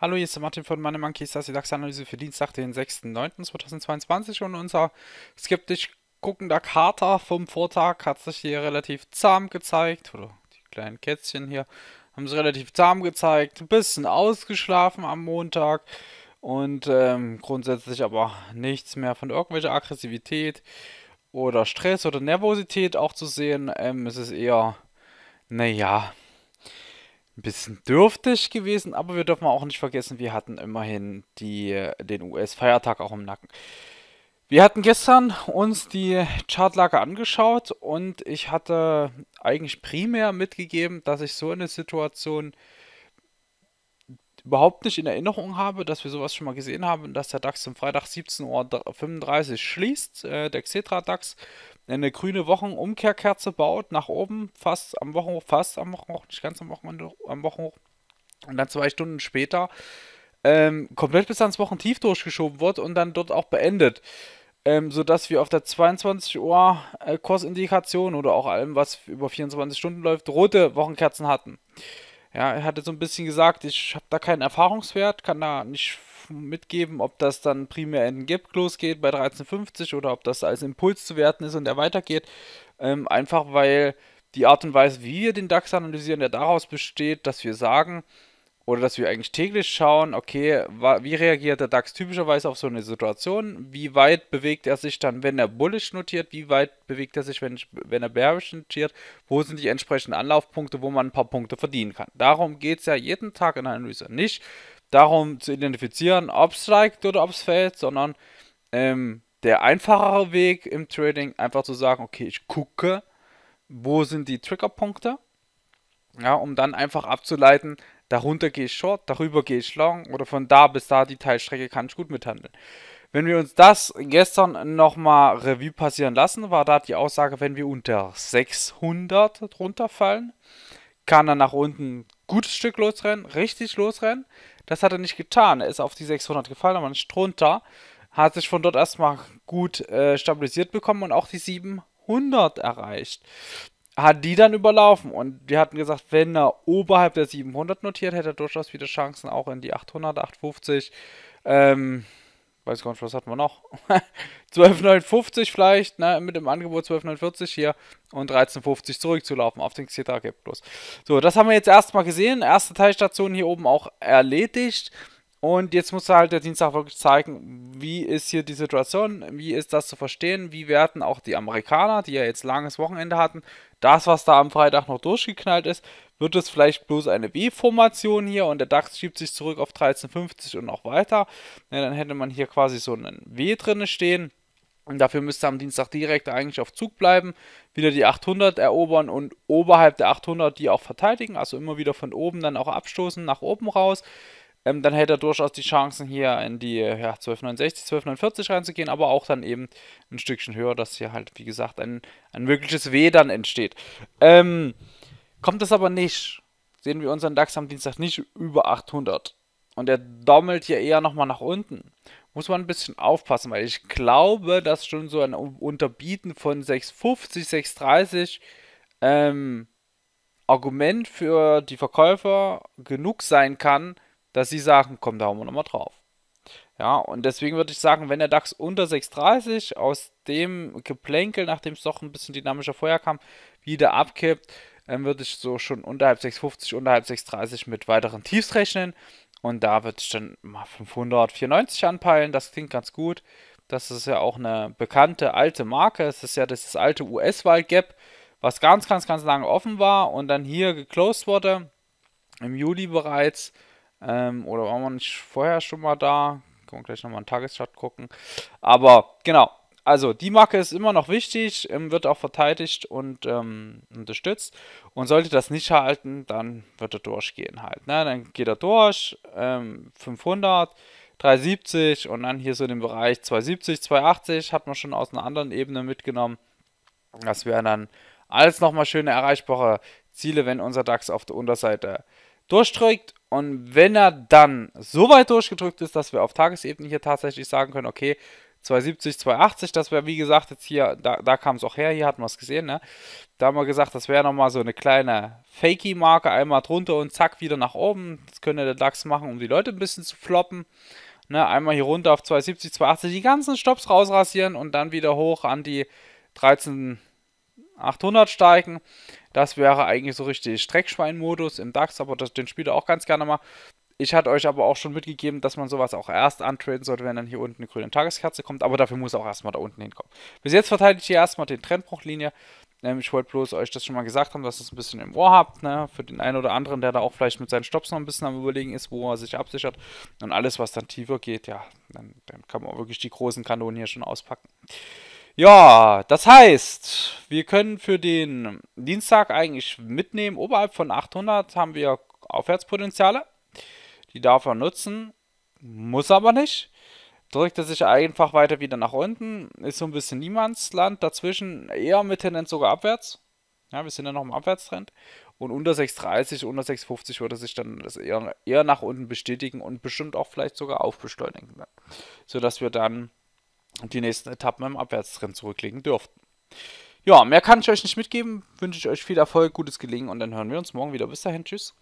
Hallo, hier ist der Martin von Money Monkeys, das ist die DAX-Analyse für Dienstag, den 6.9.2022 und unser skeptisch guckender Kater vom Vortag hat sich hier relativ zahm gezeigt, oder die kleinen Kätzchen hier haben sich relativ zahm gezeigt, ein bisschen ausgeschlafen am Montag und ähm, grundsätzlich aber nichts mehr von irgendwelcher Aggressivität oder Stress oder Nervosität auch zu sehen. Ähm, es ist eher, naja, ein bisschen dürftig gewesen, aber wir dürfen auch nicht vergessen, wir hatten immerhin die, den US-Feiertag auch im Nacken. Wir hatten gestern uns die Chartlage angeschaut und ich hatte eigentlich primär mitgegeben, dass ich so eine Situation überhaupt nicht in Erinnerung habe, dass wir sowas schon mal gesehen haben, dass der DAX am Freitag 17.35 Uhr schließt, äh, der Xetra-DAX eine grüne Wochenumkehrkerze baut, nach oben, fast am Wochenhoch, fast am Wochenhoch, nicht ganz am Wochenende, am Wochenhoch. Und dann zwei Stunden später ähm, komplett bis ans Wochentief durchgeschoben wird und dann dort auch beendet. Ähm, sodass wir auf der 22 Uhr äh, Kursindikation oder auch allem, was über 24 Stunden läuft, rote Wochenkerzen hatten. Ja, er hatte so ein bisschen gesagt, ich habe da keinen Erfahrungswert, kann da nicht mitgeben, ob das dann primär in Gap losgeht bei 13,50 oder ob das als Impuls zu werten ist und er weitergeht. Ähm, einfach weil die Art und Weise, wie wir den DAX analysieren, der daraus besteht, dass wir sagen, oder dass wir eigentlich täglich schauen, okay, wie reagiert der DAX typischerweise auf so eine Situation? Wie weit bewegt er sich dann, wenn er bullish notiert? Wie weit bewegt er sich, wenn, wenn er bearish notiert? Wo sind die entsprechenden Anlaufpunkte, wo man ein paar Punkte verdienen kann? Darum geht es ja jeden Tag in der Analyse. Nicht darum zu identifizieren, ob es steigt oder ob es fällt, sondern ähm, der einfachere Weg im Trading einfach zu sagen, okay, ich gucke, wo sind die Triggerpunkte? Ja, um dann einfach abzuleiten, Darunter gehe ich short, darüber gehe ich long oder von da bis da die Teilstrecke kann ich gut mithandeln. Wenn wir uns das gestern nochmal Revue passieren lassen, war da die Aussage, wenn wir unter 600 drunter fallen, kann er nach unten ein gutes Stück losrennen, richtig losrennen. Das hat er nicht getan. Er ist auf die 600 gefallen, aber nicht drunter. Hat sich von dort erstmal gut äh, stabilisiert bekommen und auch die 700 erreicht hat die dann überlaufen und die hatten gesagt, wenn er oberhalb der 700 notiert, hätte er durchaus wieder Chancen auch in die 800, 850. Ähm, weiß gar nicht, was hatten wir noch? 12,950 vielleicht, ne, mit dem Angebot 12,940 hier und 13,50 zurückzulaufen auf den Xetra Plus. So, das haben wir jetzt erstmal gesehen. Erste Teilstation hier oben auch erledigt. Und jetzt muss halt der Dienstag wirklich zeigen, wie ist hier die Situation, wie ist das zu verstehen, wie werden auch die Amerikaner, die ja jetzt langes Wochenende hatten, das, was da am Freitag noch durchgeknallt ist, wird es vielleicht bloß eine W-Formation hier und der DAX schiebt sich zurück auf 13,50 und auch weiter. Ja, dann hätte man hier quasi so einen W drin stehen. Und dafür müsste am Dienstag direkt eigentlich auf Zug bleiben, wieder die 800 erobern und oberhalb der 800 die auch verteidigen, also immer wieder von oben dann auch abstoßen, nach oben raus ähm, dann hätte er durchaus die Chancen hier in die ja, 1269, 1249 reinzugehen, aber auch dann eben ein Stückchen höher, dass hier halt, wie gesagt, ein, ein mögliches W dann entsteht. Ähm, kommt es aber nicht, sehen wir unseren DAX am Dienstag nicht über 800. Und er dommelt hier eher nochmal nach unten. Muss man ein bisschen aufpassen, weil ich glaube, dass schon so ein Unterbieten von 650, 630 ähm, Argument für die Verkäufer genug sein kann, dass sie sagen, komm, da hauen wir nochmal drauf. Ja, und deswegen würde ich sagen, wenn der DAX unter 6,30 aus dem Geplänkel, nachdem es doch ein bisschen dynamischer vorher kam, wieder abkippt, dann würde ich so schon unterhalb 6,50, unterhalb 6,30 mit weiteren Tiefs rechnen. Und da würde ich dann mal 594 anpeilen. Das klingt ganz gut. Das ist ja auch eine bekannte alte Marke. Es ist ja das, das alte US-Wald-Gap, was ganz, ganz, ganz lange offen war und dann hier geclosed wurde. Im Juli bereits. Ähm, oder waren wir nicht vorher schon mal da? Können wir gleich nochmal einen Tageschart gucken. Aber genau, also die Marke ist immer noch wichtig, ähm, wird auch verteidigt und ähm, unterstützt. Und sollte das nicht halten, dann wird er durchgehen halt. Ne? Dann geht er durch, ähm, 500, 370 und dann hier so den Bereich 270, 280 hat man schon aus einer anderen Ebene mitgenommen. Das wären dann alles nochmal schöne erreichbare Ziele, wenn unser DAX auf der Unterseite durchdrückt und wenn er dann so weit durchgedrückt ist, dass wir auf Tagesebene hier tatsächlich sagen können, okay, 270, 280, das wäre wie gesagt jetzt hier, da, da kam es auch her, hier hatten wir es gesehen, ne? Da haben wir gesagt, das wäre nochmal so eine kleine Fakey-Marke, einmal drunter und zack, wieder nach oben. Das könnte der DAX machen, um die Leute ein bisschen zu floppen. Ne? Einmal hier runter auf 270, 280, die ganzen Stops rausrasieren und dann wieder hoch an die 13, 800 steigen. Das wäre eigentlich so richtig Streckschwein-Modus im DAX, aber das, den spielt er auch ganz gerne mal. Ich hatte euch aber auch schon mitgegeben, dass man sowas auch erst antraden sollte, wenn dann hier unten eine grüne Tageskerze kommt. Aber dafür muss er auch erstmal da unten hinkommen. Bis jetzt verteidige ich hier erstmal den Trendbruchlinie. Ähm, ich wollte bloß euch das schon mal gesagt haben, dass ihr es ein bisschen im Ohr habt. Ne? Für den einen oder anderen, der da auch vielleicht mit seinen Stops noch ein bisschen am Überlegen ist, wo er sich absichert. Und alles, was dann tiefer geht, ja, dann, dann kann man wirklich die großen Kanonen hier schon auspacken. Ja, das heißt, wir können für den Dienstag eigentlich mitnehmen. Oberhalb von 800 haben wir Aufwärtspotenziale. Die darf er nutzen, muss aber nicht. Drückt er sich einfach weiter wieder nach unten. Ist so ein bisschen Niemandsland dazwischen. Eher mit Tendenz sogar abwärts. Ja, wir sind ja noch im Abwärtstrend. Und unter 6,30, unter 6,50 würde sich dann das eher, eher nach unten bestätigen und bestimmt auch vielleicht sogar aufbeschleunigen. Sodass wir dann die nächsten Etappen im Abwärtstrend zurücklegen dürften. Ja, mehr kann ich euch nicht mitgeben. Wünsche ich euch viel Erfolg, gutes Gelingen und dann hören wir uns morgen wieder. Bis dahin, tschüss.